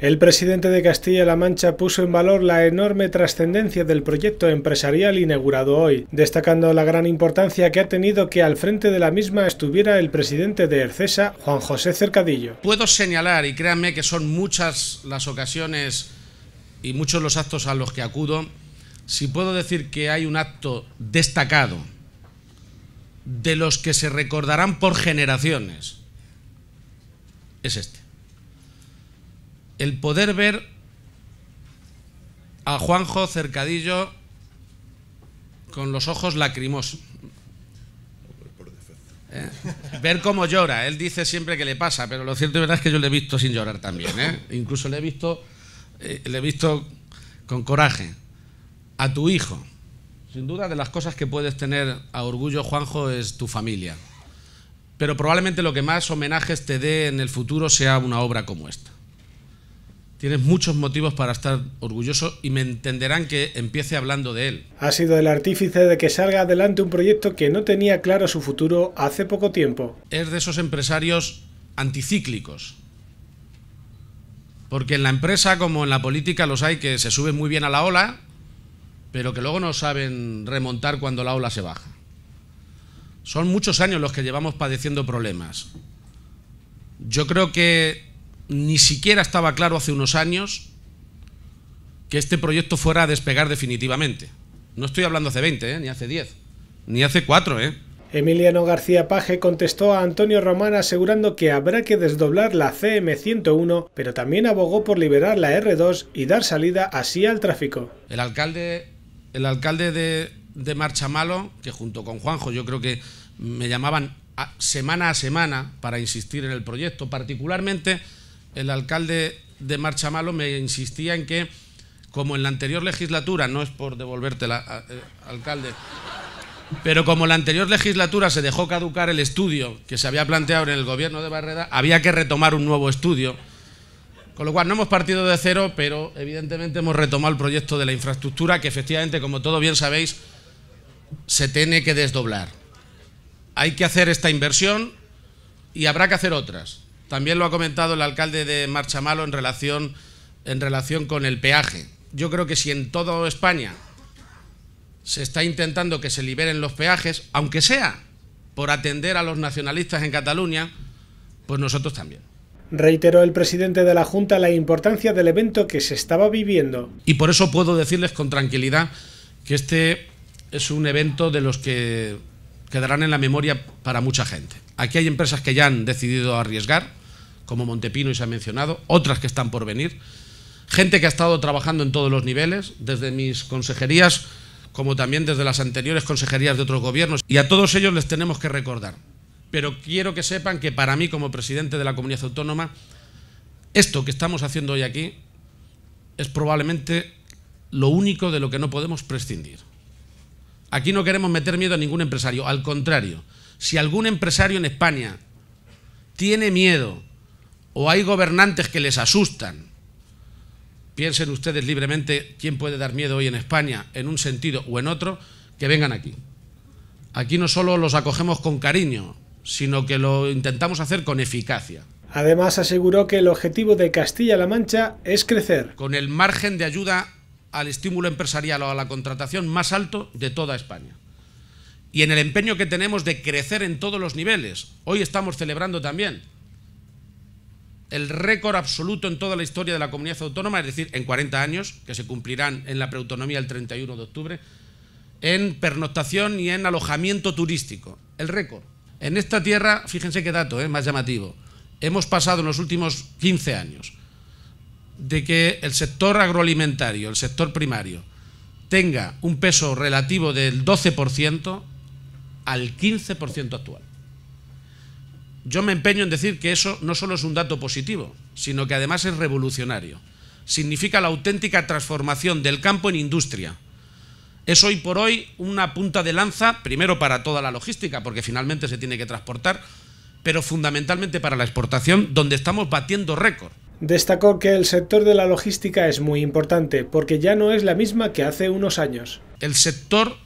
El presidente de Castilla-La Mancha puso en valor la enorme trascendencia del proyecto empresarial inaugurado hoy, destacando la gran importancia que ha tenido que al frente de la misma estuviera el presidente de Ercesa, Juan José Cercadillo. Puedo señalar, y créanme que son muchas las ocasiones y muchos los actos a los que acudo, si puedo decir que hay un acto destacado de los que se recordarán por generaciones, es este el poder ver a Juanjo Cercadillo con los ojos lacrimosos. ¿Eh? Ver cómo llora, él dice siempre que le pasa, pero lo cierto y verdad es que yo le he visto sin llorar también, ¿eh? incluso le he visto, eh, le he visto con coraje a tu hijo. Sin duda de las cosas que puedes tener a orgullo, Juanjo, es tu familia. Pero probablemente lo que más homenajes te dé en el futuro sea una obra como esta. Tienes muchos motivos para estar orgulloso y me entenderán que empiece hablando de él. Ha sido el artífice de que salga adelante un proyecto que no tenía claro su futuro hace poco tiempo. Es de esos empresarios anticíclicos. Porque en la empresa como en la política los hay que se suben muy bien a la ola, pero que luego no saben remontar cuando la ola se baja. Son muchos años los que llevamos padeciendo problemas. Yo creo que ni siquiera estaba claro hace unos años que este proyecto fuera a despegar definitivamente. No estoy hablando hace 20, ¿eh? ni hace 10, ni hace 4, ¿eh? Emiliano García Paje contestó a Antonio Román asegurando que habrá que desdoblar la CM101, pero también abogó por liberar la R2 y dar salida así al tráfico. El alcalde, el alcalde de, de Marcha Malo, que junto con Juanjo yo creo que me llamaban semana a semana para insistir en el proyecto, particularmente el alcalde de Marchamalo me insistía en que, como en la anterior legislatura, no es por devolverte la... Eh, alcalde, pero como en la anterior legislatura se dejó caducar el estudio que se había planteado en el gobierno de Barreda, había que retomar un nuevo estudio. Con lo cual no hemos partido de cero, pero evidentemente hemos retomado el proyecto de la infraestructura que efectivamente, como todo bien sabéis, se tiene que desdoblar. Hay que hacer esta inversión y habrá que hacer otras. También lo ha comentado el alcalde de Marchamalo en relación, en relación con el peaje. Yo creo que si en toda España se está intentando que se liberen los peajes, aunque sea por atender a los nacionalistas en Cataluña, pues nosotros también. Reiteró el presidente de la Junta la importancia del evento que se estaba viviendo. Y por eso puedo decirles con tranquilidad que este es un evento de los que quedarán en la memoria para mucha gente. Aquí hay empresas que ya han decidido arriesgar, como Montepino y se ha mencionado, otras que están por venir, gente que ha estado trabajando en todos los niveles, desde mis consejerías como también desde las anteriores consejerías de otros gobiernos, y a todos ellos les tenemos que recordar. Pero quiero que sepan que para mí, como presidente de la comunidad autónoma, esto que estamos haciendo hoy aquí es probablemente lo único de lo que no podemos prescindir. Aquí no queremos meter miedo a ningún empresario, al contrario, si algún empresario en España tiene miedo o hay gobernantes que les asustan. Piensen ustedes libremente quién puede dar miedo hoy en España, en un sentido o en otro, que vengan aquí. Aquí no solo los acogemos con cariño, sino que lo intentamos hacer con eficacia. Además aseguró que el objetivo de Castilla-La Mancha es crecer. Con el margen de ayuda al estímulo empresarial o a la contratación más alto de toda España. Y en el empeño que tenemos de crecer en todos los niveles. Hoy estamos celebrando también el récord absoluto en toda la historia de la comunidad autónoma, es decir, en 40 años, que se cumplirán en la preautonomía el 31 de octubre, en pernoctación y en alojamiento turístico. El récord. En esta tierra, fíjense qué dato, es eh, más llamativo, hemos pasado en los últimos 15 años de que el sector agroalimentario, el sector primario, tenga un peso relativo del 12% al 15% actual. Yo me empeño en decir que eso no solo es un dato positivo, sino que además es revolucionario. Significa la auténtica transformación del campo en industria. Es hoy por hoy una punta de lanza, primero para toda la logística, porque finalmente se tiene que transportar, pero fundamentalmente para la exportación, donde estamos batiendo récord. Destacó que el sector de la logística es muy importante, porque ya no es la misma que hace unos años. El sector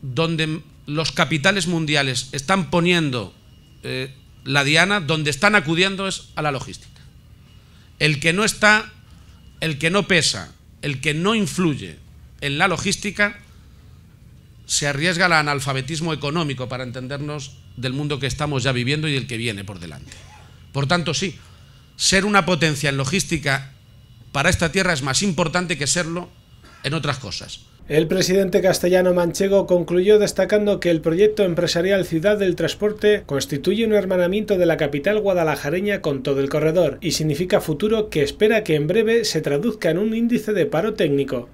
donde los capitales mundiales están poniendo eh, la diana, donde están acudiendo es a la logística. El que no está, el que no pesa, el que no influye en la logística, se arriesga al analfabetismo económico para entendernos del mundo que estamos ya viviendo y el que viene por delante. Por tanto, sí, ser una potencia en logística para esta tierra es más importante que serlo en otras cosas. El presidente castellano manchego concluyó destacando que el proyecto empresarial Ciudad del Transporte constituye un hermanamiento de la capital guadalajareña con todo el corredor y significa futuro que espera que en breve se traduzca en un índice de paro técnico.